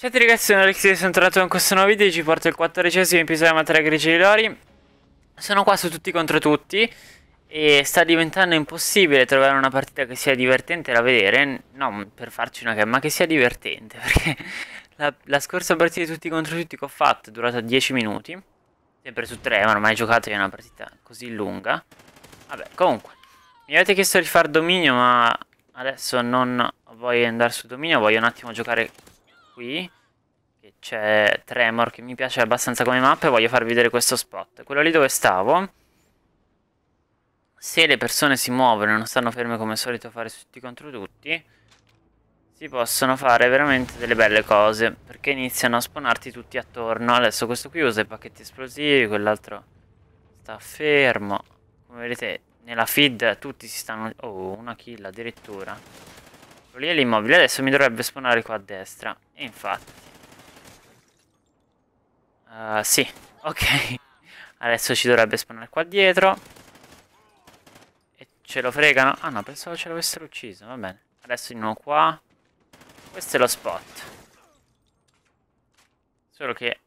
Ciao a tutti ragazzi, sono Alexi e sono tornato con questo nuovo video e ci porto il quattordicesimo episodio di materia grigia di Lori. Sono qua su tutti contro tutti e sta diventando impossibile trovare una partita che sia divertente da vedere, non per farci una gamma, ma che sia divertente, perché la, la, scorsa partita di tutti contro tutti che ho fatto è durata 10 minuti, sempre su 3, ma ormai giocato in una partita così lunga. Vabbè, comunque, mi avete chiesto di far dominio, ma adesso non voglio andare su dominio, voglio un attimo giocare qui, che c'è Tremor che mi piace abbastanza come mappa e voglio farvi vedere questo spot. Quello lì dove stavo, se le persone si muovono e non stanno ferme come al solito a fare tutti contro tutti, si possono fare veramente delle belle cose, perché iniziano a spawnarti tutti attorno. Adesso questo qui usa i pacchetti esplosivi, quell'altro sta fermo. Come vedete nella feed tutti si stanno... Oh, una kill addirittura. Quello lì è l'immobile, adesso mi dovrebbe spawnare qua a destra infatti. Uh, sì, ok. Adesso ci dovrebbe spawnare qua dietro. E ce lo fregano. Ah no, pensavo ce l'avessero ucciso, va bene. Adesso di nuovo qua. Questo è lo spot. Solo che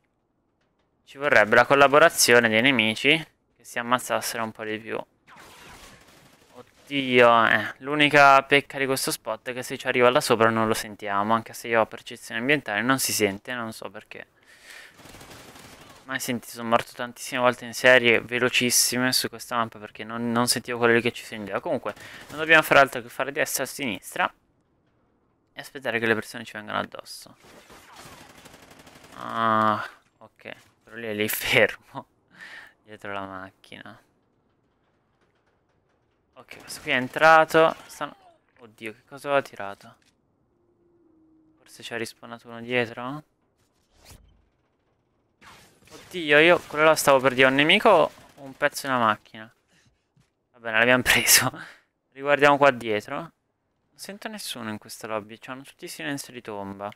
ci vorrebbe la collaborazione dei nemici che si ammazzassero un po' di più. Oddio, eh. l'unica pecca di questo spot è che se ci arriva là sopra non lo sentiamo, anche se io ho percezione ambientale non si sente, non so perché. Ma senti, sono morto tantissime volte in serie velocissime su questa mappa perché non, non sentivo quello lì che ci sentiva. Comunque, non dobbiamo fare altro che fare destra a sinistra e aspettare che le persone ci vengano addosso. Ah, ok, però lì è lì fermo, dietro la macchina. Ok, questo qui è entrato. Stanno... Oddio, che cosa ho tirato? Forse ci ha rispawnato uno dietro? Oddio, io quello là stavo per dire un nemico o un pezzo di una macchina. Va bene, l'abbiamo preso. Riguardiamo qua dietro. Non sento nessuno in questa lobby, cioè hanno tutti silenzi di tomba.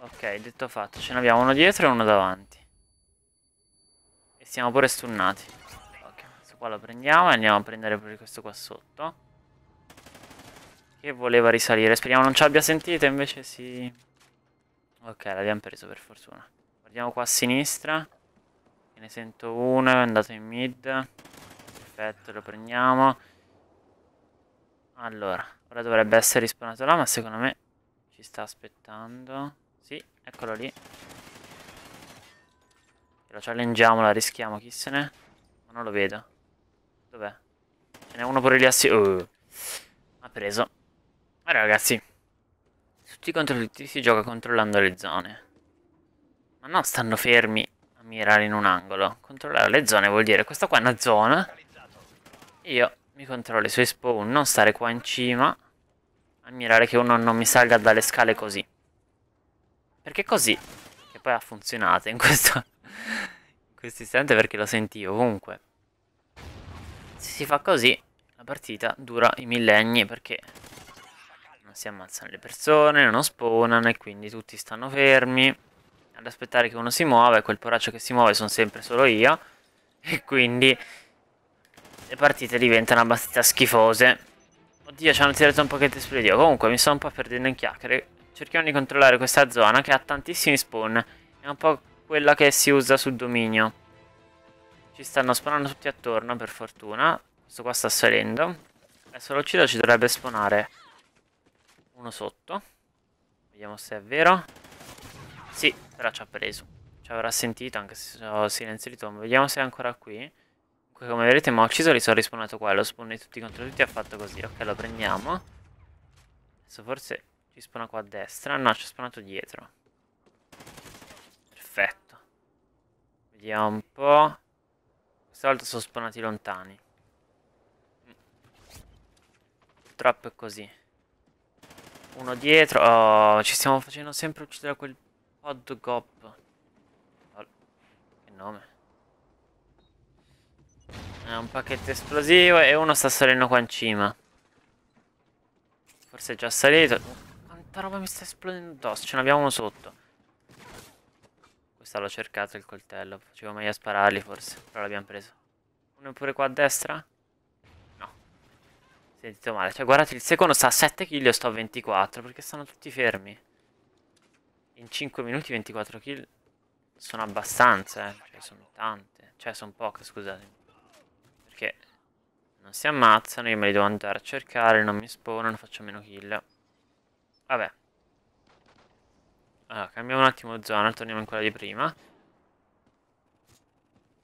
Ok, detto fatto, ce n'abbiamo uno dietro e uno davanti. E siamo pure stunnati qua la prendiamo e andiamo a prendere pure questo qua sotto. Che voleva risalire. Speriamo non ci abbia sentito, invece si... Ok, l'abbiamo preso per fortuna. Guardiamo qua a sinistra. Ne sento uno, è andato in mid. Perfetto, lo prendiamo. Allora, ora dovrebbe essere risponato là, ma secondo me ci sta aspettando. Sì, eccolo lì. Lo challengiamo, la rischiamo, chi se ne? Ma non lo vedo. Dov'è? Ce n'è uno pure lì a si... Oh. Ha preso. Allora ragazzi. tutti contro tutti si gioca controllando le zone. Ma non stanno fermi a mirare in un angolo. Controllare le zone vuol dire questa qua è una zona. Io mi controllo i suoi spawn. Non stare qua in cima. A mirare che uno non mi salga dalle scale così. Perché così? Che poi ha funzionato in questo... in questo istante perché lo sentivo comunque se si fa così la partita dura i millenni perché non si ammazzano le persone, non spawnano e quindi tutti stanno fermi ad aspettare che uno si muova e quel poraccio che si muove sono sempre solo io e quindi le partite diventano abbastanza schifose. Oddio, ci hanno tirato un pochetto di esplodio. Comunque, mi sto un po' perdendo in chiacchiere. Cerchiamo di controllare questa zona che ha tantissimi spawn. È un po' quella che si usa sul dominio. Ci stanno spawnando tutti attorno, per fortuna. Questo qua sta salendo. Adesso lo uccido, ci dovrebbe spawnare uno sotto. Vediamo se è vero. Sì, però ci ha preso. Ci avrà sentito, anche se ho silenzio di tomba. Vediamo se è ancora qui. Comunque, come vedete, mi ha ucciso, li sono rispawnato qua. Lo spawn tutti contro tutti e ha fatto così. Ok, lo prendiamo. Adesso forse ci spawna qua a destra. No, ci ha spawnato dietro. Perfetto. Vediamo un po'. Stavolta sono spawnati lontani. Purtroppo è così. Uno dietro. Oh, ci stiamo facendo sempre uccidere quel pod gop. che nome. È un pacchetto esplosivo e uno sta salendo qua in cima. Forse è già salito. Quanta roba mi sta esplodendo addosso. Ce n'abbiamo uno sotto destra l'ho cercato il coltello. Facevo meglio a spararli forse. Però l'abbiamo preso. Uno pure qua a destra? No. Sentito male. Cioè guardate il secondo sta a 7 kg Io sto a 24. Perché stanno tutti fermi. In 5 minuti 24 kg. Sono abbastanza eh. Cioè sono tante. Cioè sono poche scusate. Perché non si ammazzano. Io me li devo andare a cercare. Non mi spawnano. Faccio meno kill. Vabbè. Allora, ah, cambiamo un attimo zona, torniamo in quella di prima.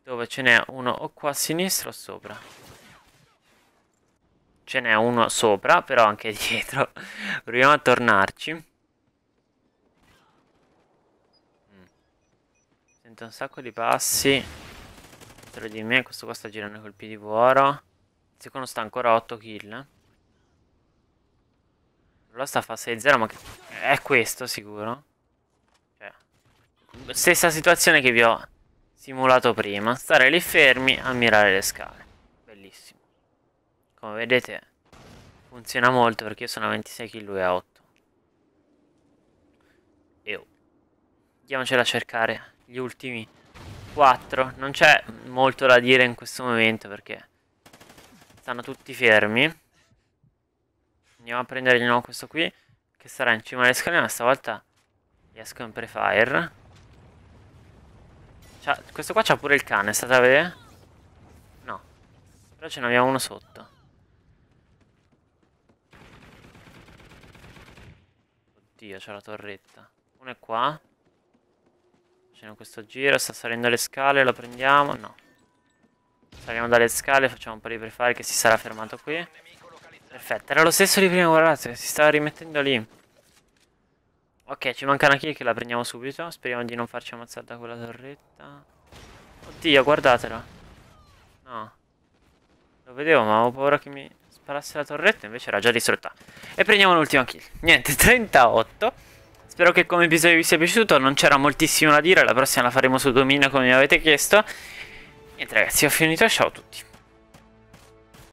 Dove ce n'è uno o qua a sinistra o sopra. Ce n'è uno sopra, però anche dietro. Proviamo a tornarci. Mm. Sento un sacco di passi. Dietro di me, questo qua sta girando col piedivuoro. Il secondo sta ancora 8 kill. Eh? Allora sta a fa 6-0, ma che... è questo sicuro? stessa situazione che vi ho simulato prima. Stare lì fermi, a mirare le scale. Bellissimo. Come vedete funziona molto perché io sono a 26 kg lui a 8. E Andiamocela a cercare gli ultimi 4. Non c'è molto da dire in questo momento perché stanno tutti fermi. Andiamo a prendere di nuovo questo qui che sarà in cima alle scale ma stavolta riesco in prefire questo qua c'ha pure il cane, state a vedere? No. Però ce n'abbiamo uno sotto. Oddio, c'è la torretta. Uno è qua. Facciamo questo giro, sta salendo le scale, lo prendiamo. No. Saliamo dalle scale, facciamo un po' di prefare che si sarà fermato qui. Perfetto, era lo stesso di prima, guardate, si stava rimettendo lì. Ok, ci manca una kill che la prendiamo subito. Speriamo di non farci ammazzare da quella torretta. Oddio, guardatela. No. Lo vedevo, ma avevo paura che mi sparasse la torretta. Invece era già distrutta. E prendiamo l'ultima kill. Niente, 38. Spero che come episodio vi sia piaciuto. Non c'era moltissimo da dire. La prossima la faremo su Domino come mi avete chiesto. Niente ragazzi, ho finito. Ciao a tutti.